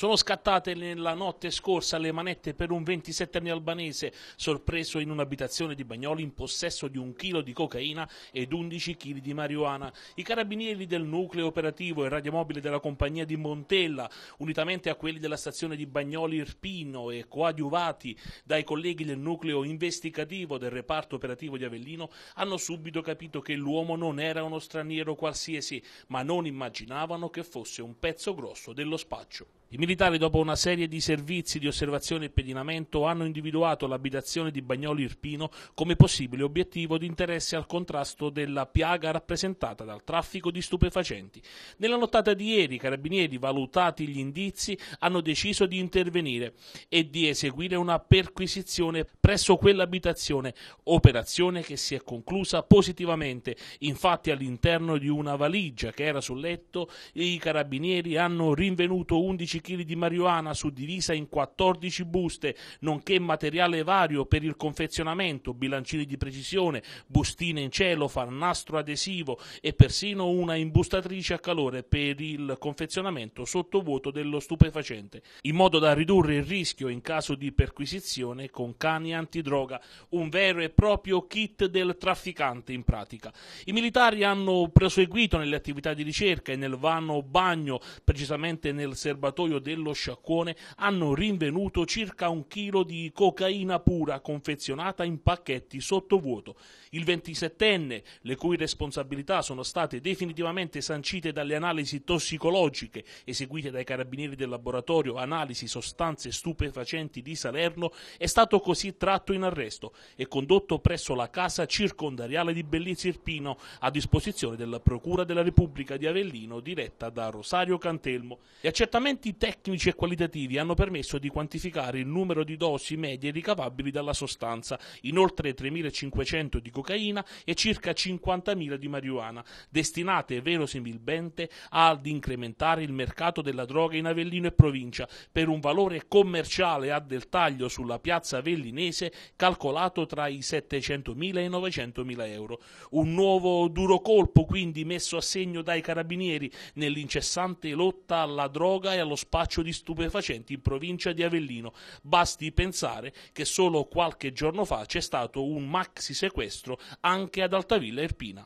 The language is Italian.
Sono scattate nella notte scorsa le manette per un 27enne albanese sorpreso in un'abitazione di Bagnoli in possesso di un chilo di cocaina ed 11 kg di marijuana. I carabinieri del nucleo operativo e radiomobile della compagnia di Montella, unitamente a quelli della stazione di Bagnoli Irpino e coadiuvati dai colleghi del nucleo investigativo del reparto operativo di Avellino, hanno subito capito che l'uomo non era uno straniero qualsiasi, ma non immaginavano che fosse un pezzo grosso dello spaccio. I militari, dopo una serie di servizi di osservazione e pedinamento, hanno individuato l'abitazione di Bagnoli Irpino come possibile obiettivo di interesse al contrasto della piaga rappresentata dal traffico di stupefacenti. Nella nottata di ieri i carabinieri, valutati gli indizi, hanno deciso di intervenire e di eseguire una perquisizione presso quell'abitazione, operazione che si è conclusa positivamente. Infatti all'interno di una valigia che era sul letto i carabinieri hanno rinvenuto 11 kg di marijuana suddivisa in 14 buste, nonché materiale vario per il confezionamento, bilancini di precisione, bustine in cielo, farnastro adesivo e persino una imbustatrice a calore per il confezionamento sottovuoto dello stupefacente, in modo da ridurre il rischio in caso di perquisizione con cani antidroga, un vero e proprio kit del trafficante in pratica. I militari hanno proseguito nelle attività di ricerca e nel vano bagno, precisamente nel serbatoio serbatoio dello sciacquone hanno rinvenuto circa un chilo di cocaina pura confezionata in pacchetti sottovuoto. Il 27enne, le cui responsabilità sono state definitivamente sancite dalle analisi tossicologiche eseguite dai carabinieri del laboratorio Analisi Sostanze Stupefacenti di Salerno, è stato così tratto in arresto e condotto presso la casa circondariale di Bellizzi Irpino a disposizione della Procura della Repubblica di Avellino diretta da Rosario Cantelmo. Gli accertamenti tecnici e qualitativi hanno permesso di quantificare il numero di dosi medie ricavabili dalla sostanza, in oltre 3.500 di cocaina e circa 50.000 di marijuana, destinate verosimilmente ad incrementare il mercato della droga in Avellino e provincia, per un valore commerciale a dettaglio sulla piazza avellinese calcolato tra i 700.000 e i 900.000 euro. Un nuovo duro colpo quindi messo a segno dai carabinieri nell'incessante lotta alla droga e allo spazio spaccio di stupefacenti in provincia di Avellino. Basti pensare che solo qualche giorno fa c'è stato un maxi sequestro anche ad Altavilla Erpina.